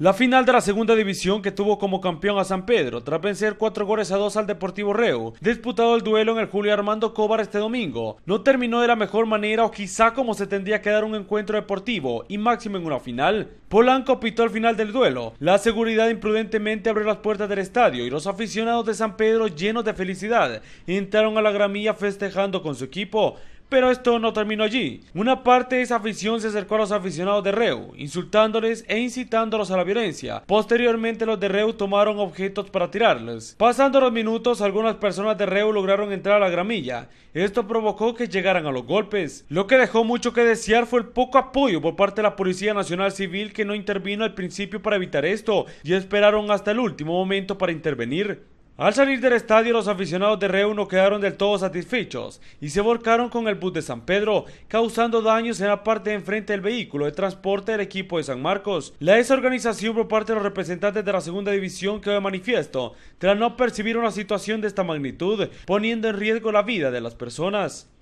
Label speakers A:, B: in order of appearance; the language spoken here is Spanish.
A: La final de la segunda división que tuvo como campeón a San Pedro, tras vencer cuatro goles a dos al Deportivo Reu, disputado el duelo en el Julio Armando Cobar este domingo, no terminó de la mejor manera o quizá como se tendría que dar un encuentro deportivo y máximo en una final. Polanco pitó el final del duelo, la seguridad imprudentemente abrió las puertas del estadio y los aficionados de San Pedro llenos de felicidad entraron a la gramilla festejando con su equipo. Pero esto no terminó allí. Una parte de esa afición se acercó a los aficionados de Reu, insultándoles e incitándolos a la violencia. Posteriormente los de Reu tomaron objetos para tirarles. Pasando los minutos, algunas personas de Reu lograron entrar a la gramilla. Esto provocó que llegaran a los golpes. Lo que dejó mucho que desear fue el poco apoyo por parte de la Policía Nacional Civil que no intervino al principio para evitar esto y esperaron hasta el último momento para intervenir. Al salir del estadio, los aficionados de Reu no quedaron del todo satisfechos y se volcaron con el bus de San Pedro, causando daños en la parte de enfrente del vehículo de transporte del equipo de San Marcos. La desorganización por parte de los representantes de la segunda división quedó de manifiesto tras no percibir una situación de esta magnitud, poniendo en riesgo la vida de las personas.